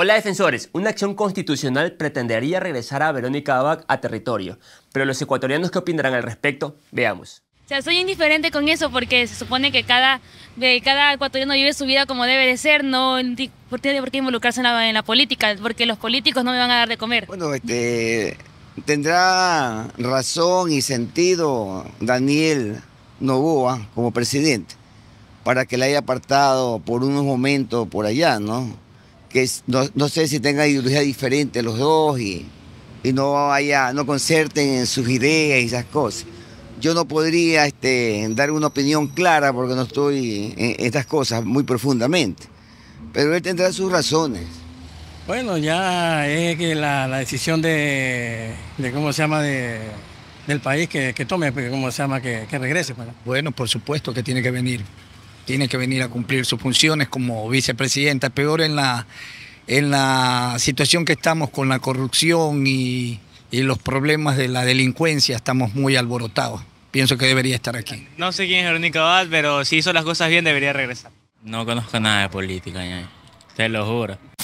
Hola defensores, una acción constitucional pretendería regresar a Verónica Abac a territorio, pero los ecuatorianos qué opinarán al respecto, veamos. O sea, soy indiferente con eso porque se supone que cada, cada ecuatoriano vive su vida como debe de ser, no por por qué involucrarse en la, política, porque los políticos no me van a dar de comer. Bueno, este, tendrá razón y sentido Daniel Novoa como presidente para que le haya apartado por unos momentos por allá, ¿no? que no, sé si tengan ideología diferente los dos y, y no vaya no concerten en sus ideas y esas cosas. Yo no podría este, dar una opinión clara porque no estoy en estas cosas muy profundamente, pero él tendrá sus razones. Bueno, ya es que la, decisión de, de, cómo se llama del país que, que tome, pues, cómo se llama que, regrese. Bueno. Pues. bueno, por supuesto que tiene que venir tiene que venir a cumplir sus funciones como vicepresidenta, peor en la, en la situación que estamos con la corrupción y, los problemas de la delincuencia, estamos muy alborotados. Pienso que debería estar aquí. No sé quién es Verónica Cabal, pero si hizo las cosas bien debería regresar. No conozco nada de política, ya. te lo juro.